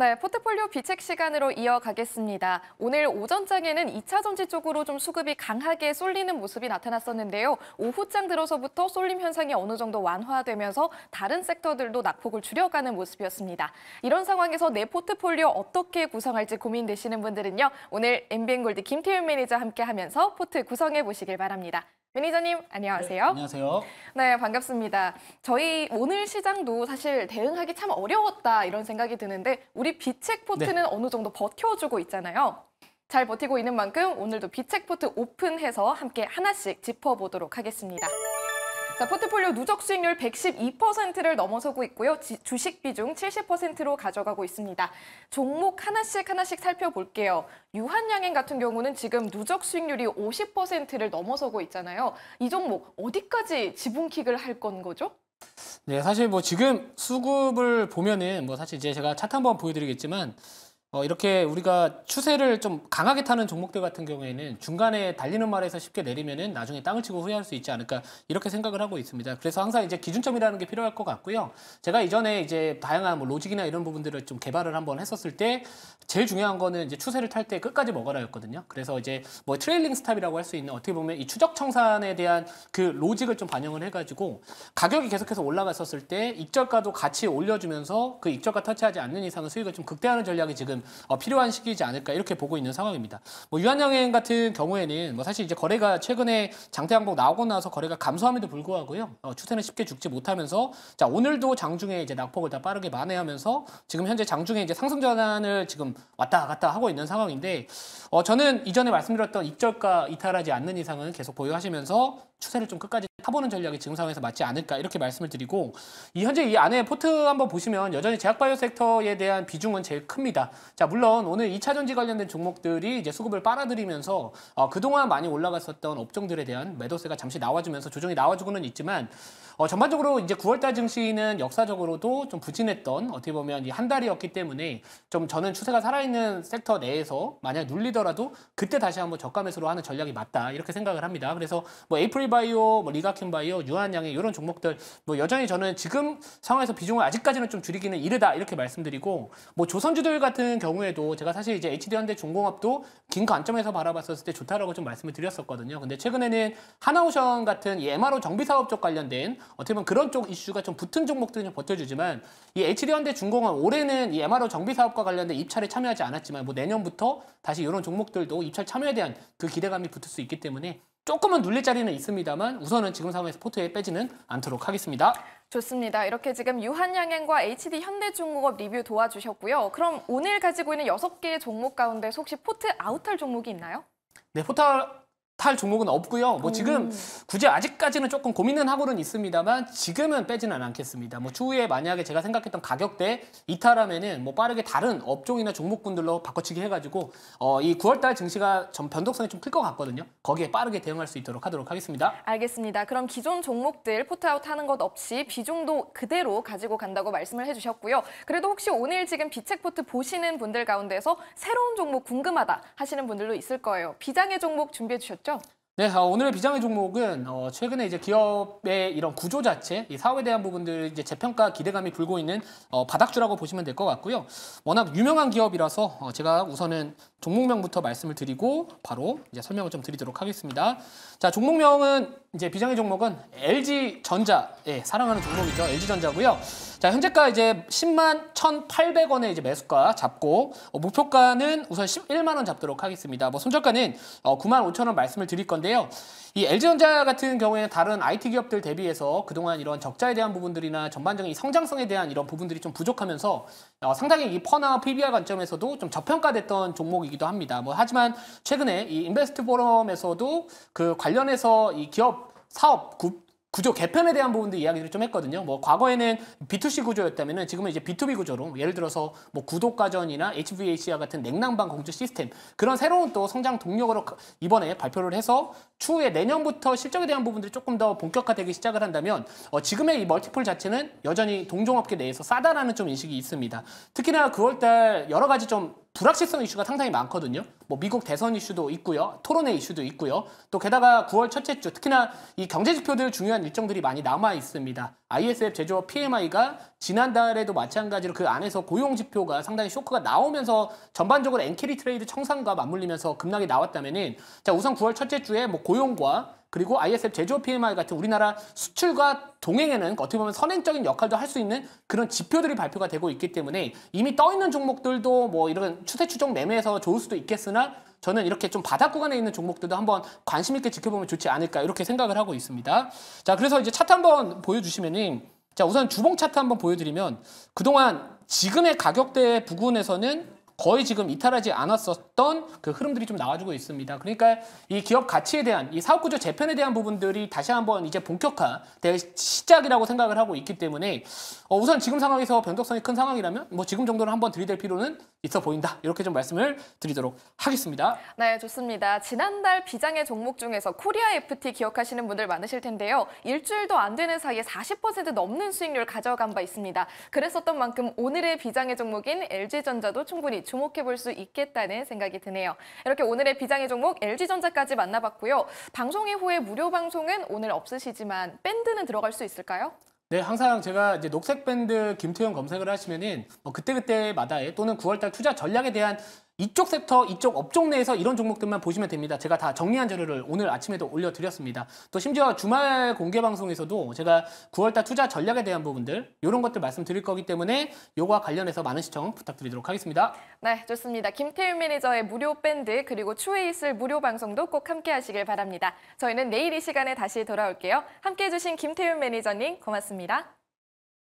네, 포트폴리오 비책 시간으로 이어가겠습니다. 오늘 오전장에는 2차 전지 쪽으로 좀 수급이 강하게 쏠리는 모습이 나타났었는데요. 오후장 들어서부터 쏠림 현상이 어느 정도 완화되면서 다른 섹터들도 낙폭을 줄여가는 모습이었습니다. 이런 상황에서 내 포트폴리오 어떻게 구성할지 고민되시는 분들은요. 오늘 m 비엔골드 김태윤 매니저와 함께하면서 포트 구성해 보시길 바랍니다. 변니자님 안녕하세요. 네, 안녕하세요. 네 반갑습니다. 저희 오늘 시장도 사실 대응하기 참 어려웠다 이런 생각이 드는데 우리 비책 포트는 네. 어느 정도 버텨주고 있잖아요. 잘 버티고 있는 만큼 오늘도 비책 포트 오픈해서 함께 하나씩 짚어보도록 하겠습니다. 자, 포트폴리오 누적 수익률 112%를 넘어서고 있고요. 지, 주식 비중 70%로 가져가고 있습니다. 종목 하나씩 하나씩 살펴볼게요. 유한양행 같은 경우는 지금 누적 수익률이 50%를 넘어서고 있잖아요. 이 종목 어디까지 지붕킥을할 건 거죠? 네, 사실 뭐 지금 수급을 보면은 뭐 사실 이제 제가 차트 한번 보여드리겠지만 어, 이렇게 우리가 추세를 좀 강하게 타는 종목들 같은 경우에는 중간에 달리는 말에서 쉽게 내리면은 나중에 땅을 치고 후회할 수 있지 않을까 이렇게 생각을 하고 있습니다. 그래서 항상 이제 기준점이라는 게 필요할 것 같고요. 제가 이전에 이제 다양한 뭐 로직이나 이런 부분들을 좀 개발을 한번 했었을 때 제일 중요한 거는 이제 추세를 탈 때 끝까지 먹어라였거든요. 그래서 이제 뭐 트레일링 스탑이라고 할 수 있는 어떻게 보면 이 추적 청산에 대한 그 로직을 좀 반영을 해가지고 가격이 계속해서 올라갔었을 때 익절가도 같이 올려주면서 그 익절가 터치하지 않는 이상은 수익을 좀 극대화하는 전략이 지금 저는 어, 필요한 시기이지 않을까 이렇게 보고 있는 상황입니다. 뭐 유한양행 같은 경우에는 뭐 사실 이제 거래가 최근에 장대항복 나오고 나서 거래가 감소함에도 불구하고요. 어, 추세는 쉽게 죽지 못하면서 자 오늘도 장중에 이제 낙폭을 다 빠르게 만회하면서 지금 현재 장중에 이제 상승 전환을 지금 왔다 갔다 하고 있는 상황인데 어, 저는 이전에 말씀드렸던 입절가 이탈하지 않는 이상은 계속 보유하시면서 추세를 좀 끝까지 타보는 전략이 지금 상황에서 맞지 않을까 이렇게 말씀을 드리고 이 현재 이 안에 포트 한번 보시면 여전히 제약바이오 섹터에 대한 비중은 제일 큽니다. 자, 물론 오늘 2차 전지 관련된 종목들이 이제 수급을 빨아들이면서 어, 그동안 많이 올라갔었던 업종들에 대한 매도세가 잠시 나와주면서 조정이 나와주고는 있지만 어, 전반적으로 이제 9월달 증시는 역사적으로도 좀 부진했던 어떻게 보면 이 한 달이었기 때문에 좀 저는 추세가 살아있는 섹터 내에서 만약 눌리더라도 그때 다시 한번 저가 매수로 하는 전략이 맞다 이렇게 생각을 합니다. 그래서 뭐에이프리 바이오, 뭐 리가킨 바이오, 유한양의 이런 종목들 뭐 여전히 저는 지금 상황에서 비중을 아직까지는 좀 줄이기는 이르다 이렇게 말씀드리고 뭐 조선주들 같은 경우 경우에도 제가 사실 이제 HD 현대 중공업도 긴 관점에서 바라봤었을 때 좋다라고 좀 말씀을 드렸었거든요. 근데 최근에는 하나오션 같은 이 MRO 정비 사업 쪽 관련된 어떻게 보면 그런 쪽 이슈가 좀 붙은 종목들이좀 버텨주지만 이 HD 현대 중공업 올해는 이 MRO 정비 사업과 관련된 입찰에 참여하지 않았지만 뭐 내년부터 다시 이런 종목들도 입찰 참여에 대한 그 기대감이 붙을 수 있기 때문에 조금은 눌릴 자리는 있습니다만 우선은 지금 상황에서 포트에 빼지는 않도록 하겠습니다. 좋습니다. 이렇게 지금 유한양행과 HD 현대중공업 리뷰 도와주셨고요. 그럼 오늘 가지고 있는 여섯 개의 종목 가운데 혹시 포트 아웃할 종목이 있나요? 네, 포탈 탈 종목은 없고요. 뭐 음. 지금 굳이 아직까지는 조금 고민은 하고는 있습니다만 지금은 빼지는 않겠습니다. 뭐 추후에 만약에 제가 생각했던 가격대 이탈하면은 뭐 빠르게 다른 업종이나 종목군들로 바꿔치기 해가지고 어, 이 9월달 증시가 좀 변동성이 좀 클 것 같거든요. 거기에 빠르게 대응할 수 있도록 하도록 하겠습니다. 알겠습니다. 그럼 기존 종목들 포트아웃 하는 것 없이 비중도 그대로 가지고 간다고 말씀을 해주셨고요. 그래도 혹시 오늘 지금 비책 포트 보시는 분들 가운데서 새로운 종목 궁금하다 하시는 분들도 있을 거예요. 비장의 종목 준비해 주셨죠? 주죠 네, 어, 오늘의 비장의 종목은 어, 최근에 이제 기업의 이런 구조 자체, 이 사업에 대한 부분들 이제 재평가 기대감이 불고 있는 어, 바닥주라고 보시면 될 것 같고요. 워낙 유명한 기업이라서 어, 제가 우선은 종목명부터 말씀을 드리고 바로 이제 설명을 좀 드리도록 하겠습니다. 자, 종목명은 이제 비장의 종목은 LG 전자, 예, 사랑하는 종목이죠. LG 전자고요. 자, 현재가 이제 10만 1,800원에 이제 매수가 잡고 어, 목표가는 우선 11만 원 잡도록 하겠습니다. 뭐 손절가는 어, 9만 5천 원 말씀을 드릴 건데요. 이 LG전자 같은 경우에는 다른 IT 기업들 대비해서 그동안 이런 적자에 대한 부분들이나 전반적인 성장성에 대한 이런 부분들이 좀 부족하면서 어, 상당히 이 퍼나 PBR 관점에서도 좀 저평가됐던 종목이기도 합니다. 뭐 하지만 최근에 이 인베스트 포럼에서도 그 관련해서 이 기업 사업 구조 개편에 대한 부분도 이야기를 좀 했거든요. 뭐 과거에는 B2C 구조였다면은 지금은 이제 B2B 구조로 뭐 예를 들어서 뭐 구독 가전이나 HVAC와 같은 냉난방 공조 시스템 그런 새로운 또 성장 동력으로 이번에 발표를 해서 추후에 내년부터 실적에 대한 부분들이 조금 더 본격화되기 시작을 한다면 어, 지금의 이 멀티폴 자체는 여전히 동종업계 내에서 싸다라는 좀 인식이 있습니다. 특히나 9월달 여러 가지 좀 불확실성 이슈가 상당히 많거든요. 뭐 미국 대선 이슈도 있고요. 토론회 이슈도 있고요. 또 게다가 9월 첫째 주 특히나 이 경제 지표들 중요한 일정들이 많이 남아 있습니다. ISF 제조업 PMI가 지난달에도 마찬가지로 그 안에서 고용 지표가 상당히 쇼크가 나오면서 전반적으로 엔캐리 트레이드 청산과 맞물리면서 급락이 나왔다면은 자 우선 9월 첫째 주에 뭐 고용과 그리고 ISF 제조업 PMI 같은 우리나라 수출과 동행에는 어떻게 보면 선행적인 역할도 할 수 있는 그런 지표들이 발표가 되고 있기 때문에 이미 떠 있는 종목들도 뭐 이런 추세 추종 매매에서 좋을 수도 있겠으나 저는 이렇게 좀 바닥 구간에 있는 종목들도 한번 관심 있게 지켜보면 좋지 않을까 이렇게 생각을 하고 있습니다. 자, 그래서 이제 차트 한번 보여주시면은 자, 우선 주봉 차트 한번 보여드리면 그동안 지금의 가격대 부근에서는 거의 지금 이탈하지 않았었던 그 흐름들이 좀 나와주고 있습니다. 그러니까 이 기업 가치에 대한 이 사업 구조 재편에 대한 부분들이 다시 한번 이제 본격화될 시작이라고 생각을 하고 있기 때문에 어, 우선 지금 상황에서 변동성이 큰 상황이라면 뭐 지금 정도는 한번 들이댈 필요는 있어 보인다. 이렇게 좀 말씀을 드리도록 하겠습니다. 네, 좋습니다. 지난달 비장의 종목 중에서 코리아 FT 기억하시는 분들 많으실 텐데요. 일주일도 안 되는 사이에 40% 넘는 수익률 가져간 바 있습니다. 그랬었던 만큼 오늘의 비장의 종목인 LG전자도 충분히 주목해 볼 수 있겠다는 생각이 드네요. 이렇게 오늘의 비장의 종목 LG전자까지 만나봤고요. 방송 이후에 무료 방송은 오늘 없으시지만 밴드는 들어갈 수 있을까요? 네, 항상 제가 이제 녹색 밴드 김태형 검색을 하시면은 뭐그때그때마다 또는 9월달 투자 전략에 대한 이쪽 섹터, 이쪽 업종 내에서 이런 종목들만 보시면 됩니다. 제가 다 정리한 자료를 오늘 아침에도 올려드렸습니다. 또 심지어 주말 공개 방송에서도 제가 9월달 투자 전략에 대한 부분들 이런 것들 말씀드릴 거기 때문에 요거와 관련해서 많은 시청 부탁드리도록 하겠습니다. 네, 좋습니다. 김태윤 매니저의 무료 밴드 그리고 추후에 있을 무료 방송도 꼭 함께 하시길 바랍니다. 저희는 내일 이 시간에 다시 돌아올게요. 함께해 주신 김태윤 매니저님 고맙습니다.